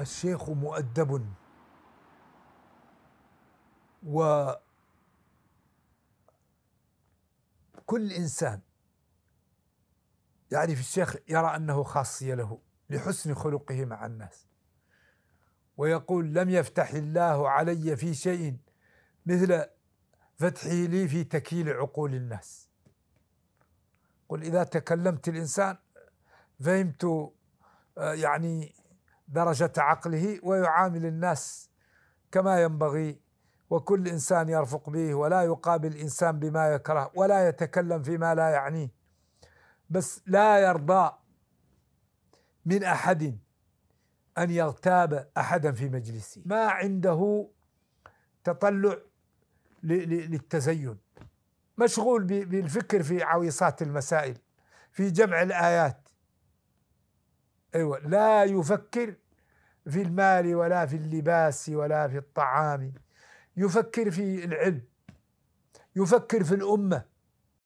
الشيخ مؤدب و كل انسان يعرف يعني الشيخ يرى انه خاصيه له لحسن خلقه مع الناس ويقول لم يفتح الله علي في شيء مثل فتحه لي في تكييل عقول الناس قل اذا تكلمت الانسان فهمت آه، يعني درجة عقله ويعامل الناس كما ينبغي وكل إنسان يرفق به ولا يقابل إنسان بما يكره ولا يتكلم فيما لا يعنيه بس لا يرضى من أحد أن يغتاب أحدا في مجلسه ما عنده تطلع للتزين مشغول بالفكر في عويصات المسائل في جمع الآيات ايوه لا يفكر في المال ولا في اللباس ولا في الطعام يفكر في العلم يفكر في الامه